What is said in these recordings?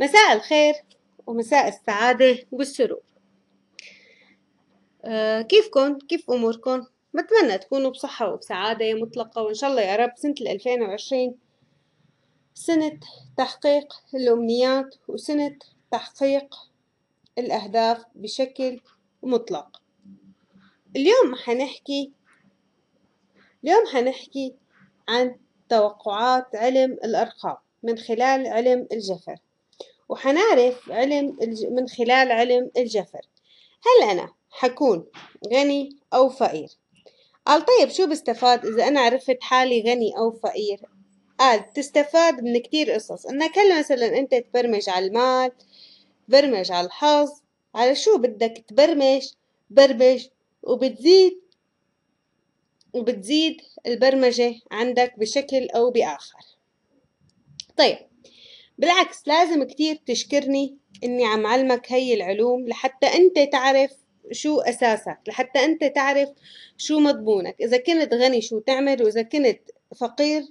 مساء الخير ومساء السعادة والسرور أه كيفكن كيف أموركن بتمنى تكونوا بصحة وبسعادة مطلقة وإن شاء الله يا رب سنة 2020 سنة تحقيق الأمنيات وسنة تحقيق الأهداف بشكل مطلق اليوم حنحكي اليوم حنحكي عن توقعات علم الأرقام من خلال علم الجفر وحنعرف علم الج... من خلال علم الجفر هل أنا حكون غني أو فقير قال طيب شو بستفاد إذا أنا عرفت حالي غني أو فقير قال تستفاد من كتير قصص انك هل مثلا انت تبرمج على المال تبرمج على الحظ على شو بدك تبرمج برمج وبتزيد وبتزيد البرمجة عندك بشكل أو بآخر طيب بالعكس لازم كتير تشكرني اني عم علمك هي العلوم لحتى انت تعرف شو اساسك لحتى انت تعرف شو مضمونك اذا كنت غني شو تعمل واذا كنت فقير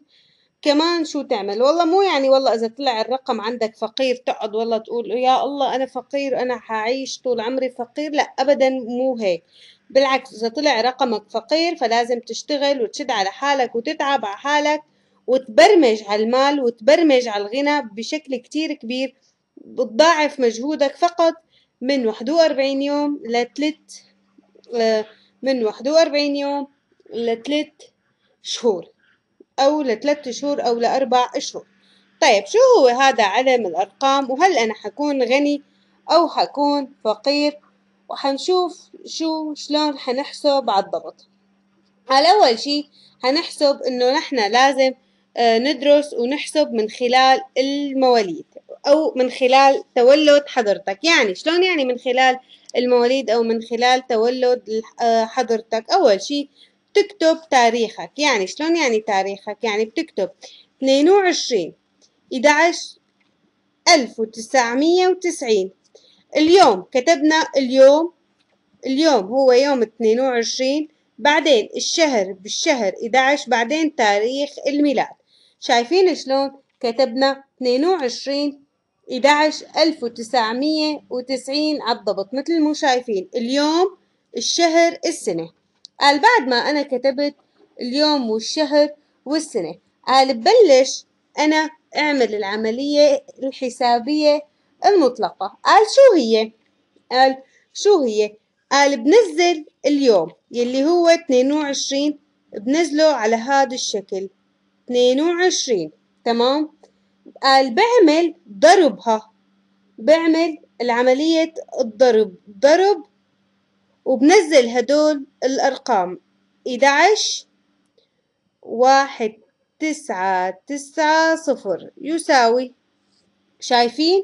كمان شو تعمل والله مو يعني والله اذا طلع الرقم عندك فقير تقعد والله تقول يا الله انا فقير انا حعيش طول عمري فقير لا ابدا مو هيك بالعكس اذا طلع رقمك فقير فلازم تشتغل وتشد على حالك وتتعب على حالك وتبرمج على المال وتبرمج على الغنى بشكل كتير كبير بتضاعف مجهودك فقط من 41 يوم لثلاث آه، من 41 يوم لثلاث شهور أو لثلاث شهور أو لأربع شهور طيب شو هو هذا علم الأرقام وهل أنا حكون غني أو حكون فقير وحنشوف شو شلون حنحسب على الضبط على أول شي حنحسب إنه نحنا لازم آه، ندرس ونحسب من خلال المواليد أو من خلال تولد حضرتك يعني شلون يعني من خلال المواليد أو من خلال تولد آه، حضرتك أول شيء تكتب تاريخك يعني شلون يعني تاريخك يعني بتكتب 22 11 1990 اليوم كتبنا اليوم اليوم هو يوم 22 بعدين الشهر بالشهر 11 بعدين تاريخ الميلاد شايفين شلون كتبنا 22 11 1990 على الضبط مثل ما شايفين اليوم الشهر السنة قال بعد ما أنا كتبت اليوم والشهر والسنة قال ببلش أنا أعمل العملية الحسابية المطلقة قال شو هي؟ قال شو هي؟ قال بنزل اليوم يلي هو 22 بنزله على هذا الشكل وعشرين تمام قال بعمل ضربها بعمل العملية الضرب ضرب وبنزل هدول الأرقام إدعش واحد تسعة تسعة صفر يساوي شايفين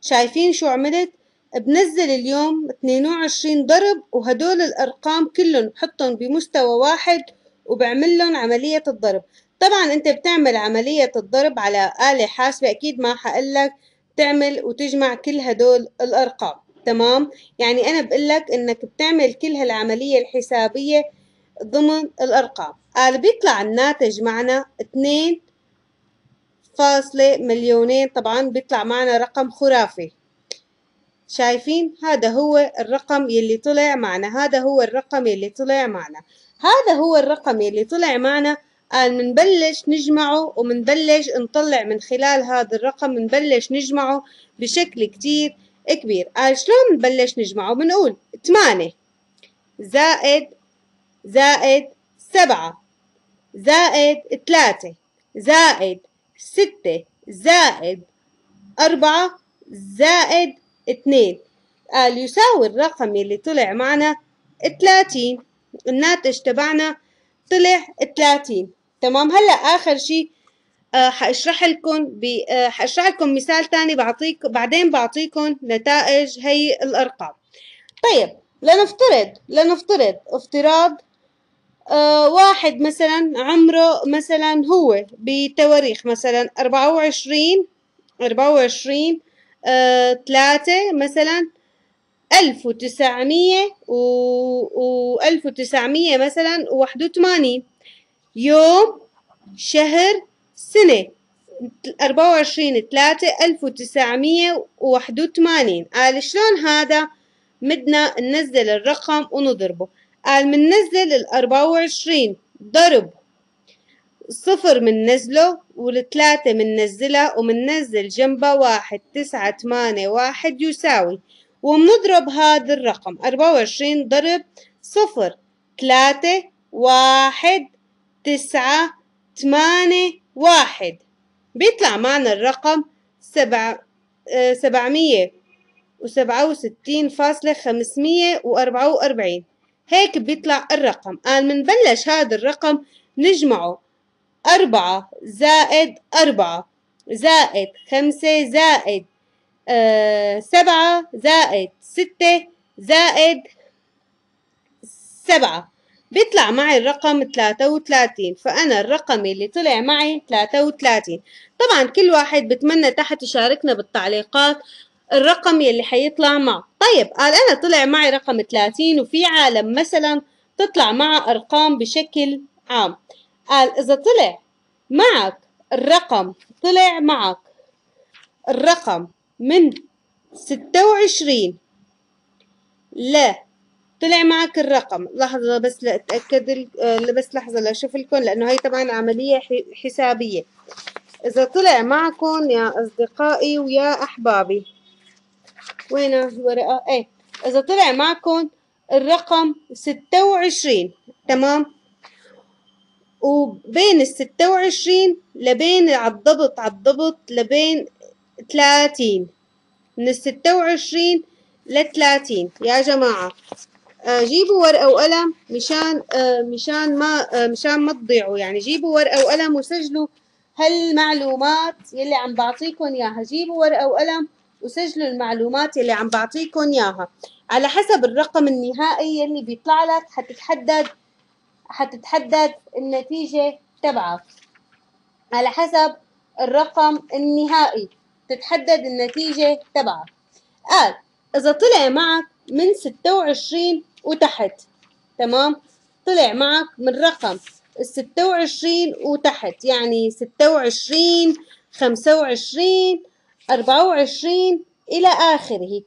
شايفين شو عملت بنزل اليوم وعشرين ضرب وهدول الأرقام كلهم بحطهم بمستوى واحد وبعمل لهم عملية الضرب طبعا انت بتعمل عملية الضرب على آلة حاسبة اكيد ما حقلك تعمل وتجمع كل هدول الارقام تمام يعني انا بقلك انك بتعمل كل هالعملية الحسابية ضمن الارقام قال آه، بيطلع الناتج معنا اتنين فاصلة مليونين طبعا بيطلع معنا رقم خرافي شايفين هذا هو الرقم يلي طلع معنا هذا هو الرقم يلي طلع معنا هذا هو الرقم يلي طلع معنا قال منبلش نجمعه ومنبلش نطلع من خلال هذا الرقم منبلش نجمعه بشكل كتير كبير قال شلون منبلش نجمعه بنقول 8 زائد زائد 7 زائد 3 زائد 6 زائد 4 زائد 2 قال يساوي الرقم اللي طلع معنا 30 الناتج تبعنا طلع 30 تمام هلا اخر شيء آه حاشرح لكم آه حاشرح لكم مثال ثاني بعطيك بعدين بعطيكم نتائج هي الارقام طيب لنفترض لنفترض افتراض آه واحد مثلا عمره مثلا هو بتواريخ مثلا أربعة وعشرين أربعة وعشرين آه، مثلا ألف وتسعمية و ألف مثلا وواحد وثمانين يوم شهر سنة 24 3 1981 قال شلون هذا بدنا ننزل الرقم ونضربه قال مننزل ال 24 ضرب صفر مننزله والثلاثة مننزلها ومننزل جنبها واحد تسعة ثمانية واحد يساوي ومنضرب هذا الرقم أربعة وعشرين ضرب صفر ثلاثة واحد تسعة ثمانية واحد بيطلع معنا الرقم سبع آه، سبعمية وسبعة وستين فاصلة خمسمية وأربعة وأربعين هيك بيطلع الرقم قال آه، منبلش هذا الرقم نجمعه أربعة زائد أربعة زائد خمسة زائد آه، سبعة زائد ستة زائد سبعة بيطلع معي الرقم 33 فأنا الرقم اللي طلع معي 33 طبعا كل واحد بتمنى تحت يشاركنا بالتعليقات الرقم يلي حيطلع معه طيب قال أنا طلع معي رقم 30 وفي عالم مثلا تطلع مع أرقام بشكل عام قال إذا طلع معك الرقم طلع معك الرقم من 26 ل طلع معك الرقم لحظة بس لأتأكد آه، بس لحظة لأشوف لكم لأنه هي طبعا عملية حسابية إذا طلع معكم يا أصدقائي ويا أحبابي وين الورقة؟ إيه إذا طلع معكم الرقم ستة وعشرين تمام وبين الستة وعشرين لبين عالضبط عالضبط لبين تلاتين من الستة وعشرين لتلاتين يا جماعة جيبوا ورقة وقلم مشان آه، مشان ما آه، مشان ما تضيعوا يعني جيبوا ورقة وقلم وسجلوا هالمعلومات يلي عم بعطيكم إياها جيبوا ورقة وقلم وسجلوا المعلومات يلي عم بعطيكم إياها على حسب الرقم النهائي يلي بيطلع لك حتتحدد حتتحدد النتيجة تبعك على حسب الرقم النهائي تتحدد النتيجة تبعك قال إذا طلع معك من 26 وتحت تمام طلع معك من رقم الستة وعشرين وتحت يعني ستة وعشرين خمسة وعشرين أربعة وعشرين إلى آخره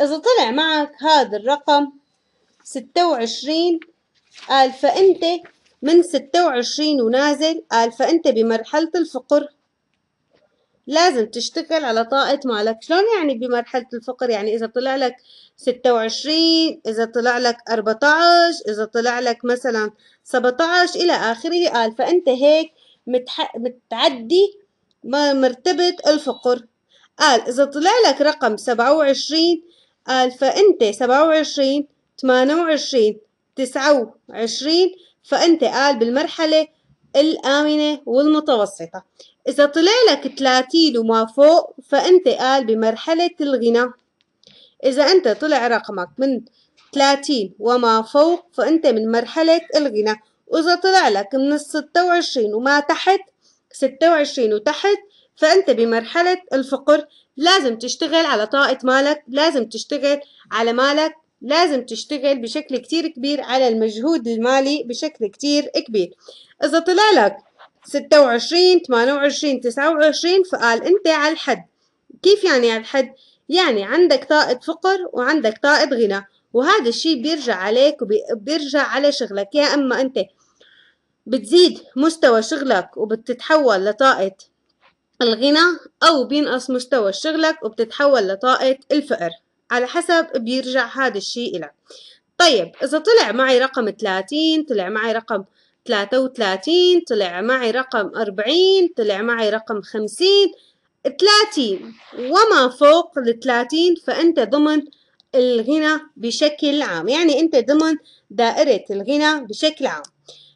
إذا طلع معك هذا الرقم ستة وعشرين قال فأنت من ستة وعشرين ونازل قال فأنت بمرحلة الفقر لازم تشتغل على طاقة مالك شلون يعني بمرحلة الفقر يعني إذا طلع لك ستة وعشرين إذا طلع لك أربعة عشر إذا طلع لك مثلا سبعة عشر إلى آخره قال فأنت هيك متح... متعدي مرتبة الفقر قال إذا طلع لك رقم سبعة وعشرين قال فأنت سبعة وعشرين ثمانية وعشرين تسعة وعشرين فأنت قال بالمرحلة الآمنة والمتوسطة إذا طلع لك 30 وما فوق فأنت قال بمرحلة الغنى إذا أنت طلع رقمك من 30 وما فوق فأنت من مرحلة الغنى وإذا طلع لك من 26 وما تحت 26 وتحت فأنت بمرحلة الفقر لازم تشتغل على طاقة مالك لازم تشتغل على مالك لازم تشتغل بشكل كتير كبير على المجهود المالي بشكل كتير كبير إذا طلع لك 26 28 29 فقال أنت على الحد كيف يعني على الحد؟ يعني عندك طاقة فقر وعندك طاقة غنى وهذا الشيء بيرجع عليك وبيرجع على شغلك يا أما أنت بتزيد مستوى شغلك وبتتحول لطاقة الغنى أو بينقص مستوى شغلك وبتتحول لطاقة الفقر على حسب بيرجع هذا الشيء لك طيب إذا طلع معي رقم 30 طلع معي رقم 33 طلع معي رقم 40 طلع معي رقم 50 30 وما فوق ال 30 فأنت ضمن الغنى بشكل عام يعني أنت ضمن دائرة الغنى بشكل عام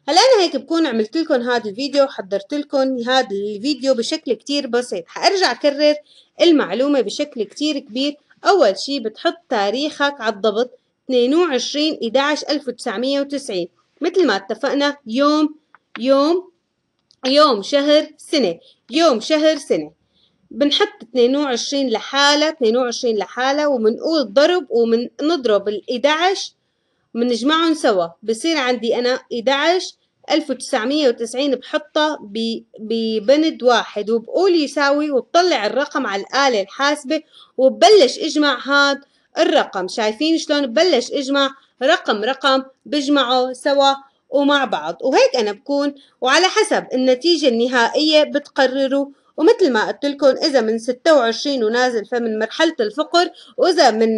هلا أنا هيك بكون عملت لكم هذا الفيديو وحضرت لكم هذا الفيديو بشكل كتير بسيط حأرجع أكرر المعلومة بشكل كتير كبير أول شي بتحط تاريخك على الضبط 22 11 1990 مثل ما اتفقنا يوم يوم يوم شهر سنة يوم شهر سنة بنحط 22 لحالة 22 لحالة وبنقول ضرب وبنضرب ال 11 بنجمعهم سوا بصير عندي أنا 11 1990 بحطها ببند واحد وبقول يساوي وبطلع الرقم على الآلة الحاسبة وببلش اجمع هاد الرقم شايفين شلون ببلش اجمع رقم رقم بجمعه سوا ومع بعض وهيك أنا بكون وعلى حسب النتيجة النهائية بتقرروا ومثل ما قلت لكم إذا من 26 ونازل فمن مرحلة الفقر وإذا من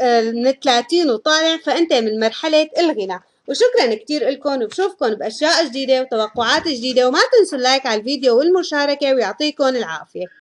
آه، من 30 وطالع فأنت من مرحلة الغنى وشكرا كتير لكم وبشوفكم بأشياء جديدة وتوقعات جديدة وما تنسوا اللايك على الفيديو والمشاركة ويعطيكم العافية